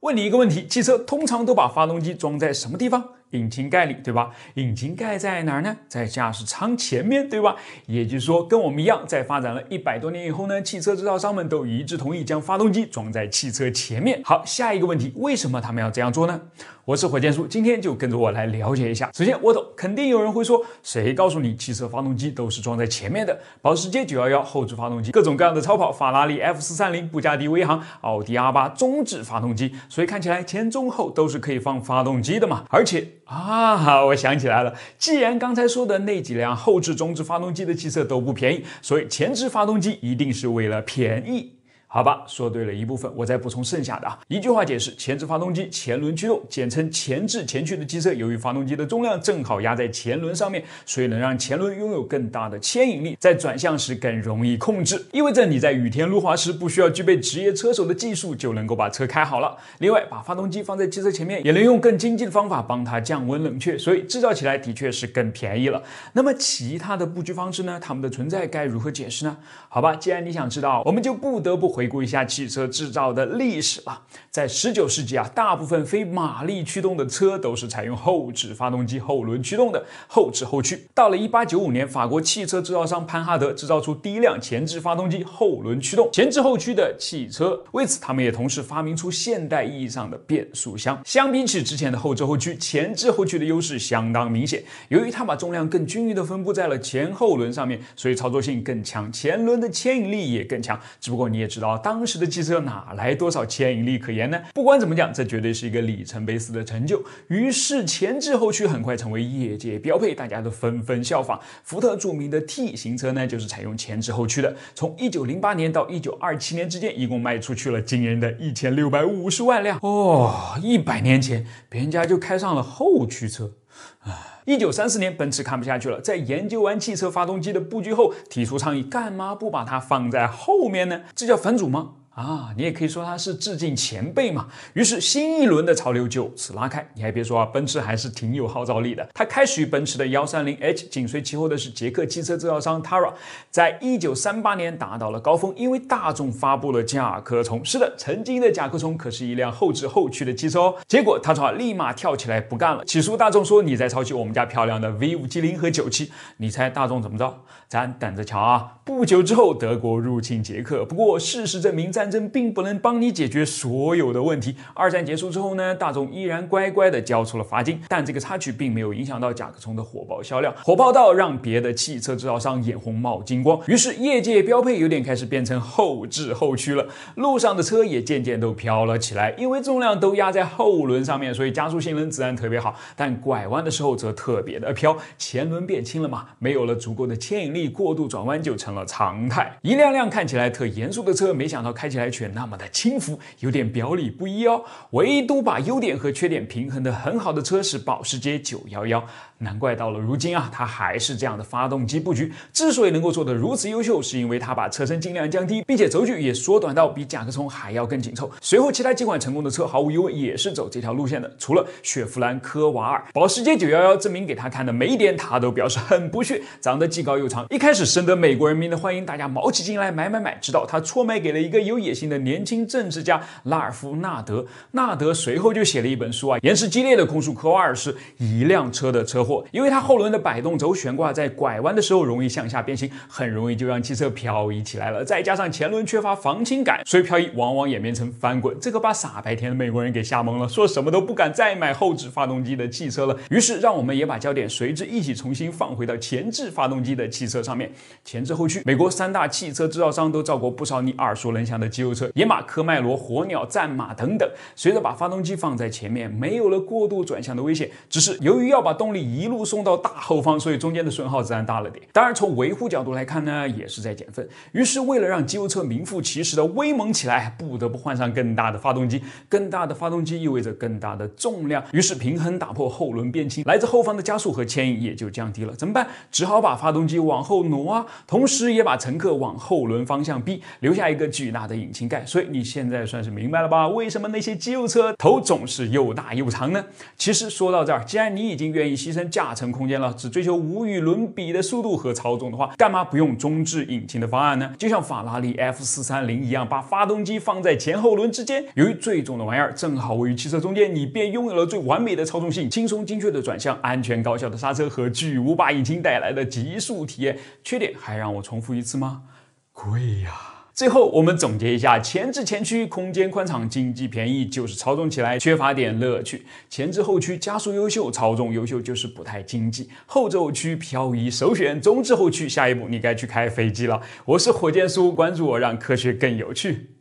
问你一个问题：汽车通常都把发动机装在什么地方？引擎盖里，对吧？引擎盖在哪儿呢？在驾驶舱前面，对吧？也就是说，跟我们一样，在发展了一百多年以后呢，汽车制造商们都一致同意将发动机装在汽车前面。好，下一个问题：为什么他们要这样做呢？我是火箭叔，今天就跟着我来了解一下。首先，我懂，肯定有人会说，谁告诉你汽车发动机都是装在前面的？保时捷911后置发动机，各种各样的超跑，法拉利 F430、布加迪威航、奥迪 R8 中置发动机，所以看起来前、中、后都是可以放发动机的嘛？而且啊，我想起来了，既然刚才说的那几辆后置、中置发动机的汽车都不便宜，所以前置发动机一定是为了便宜。好吧，说对了一部分，我再补充剩下的啊。一句话解释：前置发动机、前轮驱动，简称前置前驱的机车，由于发动机的重量正好压在前轮上面，所以能让前轮拥有更大的牵引力，在转向时更容易控制，意味着你在雨天路滑时不需要具备职业车手的技术就能够把车开好了。另外，把发动机放在机车前面，也能用更经济的方法帮它降温冷却，所以制造起来的确是更便宜了。那么其他的布局方式呢？它们的存在该如何解释呢？好吧，既然你想知道，我们就不得不回。回顾一下汽车制造的历史吧，在十九世纪啊，大部分非马力驱动的车都是采用后置发动机后轮驱动的后置后驱。到了一八九五年，法国汽车制造商潘哈德制造出第一辆前置发动机后轮驱动前置后驱的汽车，为此他们也同时发明出现代意义上的变速箱。相比起之前的后置后驱，前置后驱的优势相当明显。由于它把重量更均匀的分布在了前后轮上面，所以操作性更强，前轮的牵引力也更强。只不过你也知道。啊，当时的汽车哪来多少牵引力可言呢？不管怎么讲，这绝对是一个里程碑式的成就。于是前置后驱很快成为业界标配，大家都纷纷效仿。福特著名的 T 型车呢，就是采用前置后驱的。从一九零八年到一九二七年之间，一共卖出去了惊人的一千六百五十万辆。哦，一百年前，别人家就开上了后驱车。唉，一九三四年，奔驰看不下去了，在研究完汽车发动机的布局后，提出倡议：干嘛不把它放在后面呢？这叫反祖吗？啊，你也可以说它是致敬前辈嘛。于是新一轮的潮流就此拉开。你还别说啊，奔驰还是挺有号召力的。它开始于奔驰的幺三零 H，紧随其后的是捷克汽车制造商 Tara，在一九三八年达到了高峰。因为大众发布了甲壳虫，是的，曾经的甲壳虫可是一辆后置后驱的汽车哦。结果 Tara 立马跳起来不干了，起诉大众说你在抄袭我们家漂亮的 V 五七零和九七。你猜大众怎么着？咱等着瞧啊。不久之后，德国入侵捷克。不过事实证明，在战争并不能帮你解决所有的问题。二战结束之后呢，大众依然乖乖的交出了罚金，但这个插曲并没有影响到甲壳虫的火爆销量，火爆到让别的汽车制造商眼红冒金光。于是，业界标配有点开始变成后置后驱了，路上的车也渐渐都飘了起来。因为重量都压在后轮上面，所以加速性能自然特别好，但拐弯的时候则特别的飘，前轮变轻了嘛，没有了足够的牵引力，过度转弯就成了常态。一辆辆看起来特严肃的车，没想到开。起来却那么的轻浮，有点表里不一哦。唯独把优点和缺点平衡的很好的车是保时捷911，难怪到了如今啊，它还是这样的发动机布局。之所以能够做的如此优秀，是因为它把车身尽量降低，并且轴距也缩短到比甲壳虫还要更紧凑。随后其他几款成功的车，毫无疑问也是走这条路线的。除了雪佛兰科瓦尔，保时捷911证明给他看的每一点，他都表示很不屑。长得既高又长，一开始深得美国人民的欢迎，大家卯起劲来买买买，直到他错卖给了一个有。野心的年轻政治家拉尔夫·纳德，纳德随后就写了一本书啊，言辞激烈的控诉科瓦尔是一辆车的车祸，因为它后轮的摆动轴悬挂在拐弯的时候容易向下变形，很容易就让汽车漂移起来了。再加上前轮缺乏防倾杆，所以漂移往往演变成翻滚。这可把傻白甜的美国人给吓蒙了，说什么都不敢再买后置发动机的汽车了。于是，让我们也把焦点随之一起重新放回到前置发动机的汽车上面。前置后驱，美国三大汽车制造商都造过不少你耳熟能详的。肌肉车、野马、科迈罗、火鸟、战马等等，随着把发动机放在前面，没有了过度转向的危险，只是由于要把动力一路送到大后方，所以中间的损耗自然大了点。当然，从维护角度来看呢，也是在减分。于是，为了让肌肉车名副其实的威猛起来，不得不换上更大的发动机。更大的发动机意味着更大的重量，于是平衡打破，后轮变轻，来自后方的加速和牵引也就降低了。怎么办？只好把发动机往后挪啊，同时也把乘客往后轮方向逼，留下一个巨大的。引擎盖，所以你现在算是明白了吧？为什么那些肌肉车头总是又大又长呢？其实说到这儿，既然你已经愿意牺牲驾乘空间了，只追求无与伦比的速度和操纵的话，干嘛不用中置引擎的方案呢？就像法拉利 F 四三零一样，把发动机放在前后轮之间，由于最重的玩意儿正好位于汽车中间，你便拥有了最完美的操纵性，轻松精确的转向，安全高效的刹车和巨无霸引擎带来的极速体验。缺点还让我重复一次吗？贵呀。最后，我们总结一下：前置前驱，空间宽敞，经济便宜，就是操纵起来缺乏点乐趣；前置后驱，加速优秀，操纵优秀，就是不太经济；后轴驱，漂移首选；中置后驱，下一步你该去开飞机了。我是火箭叔，关注我，让科学更有趣。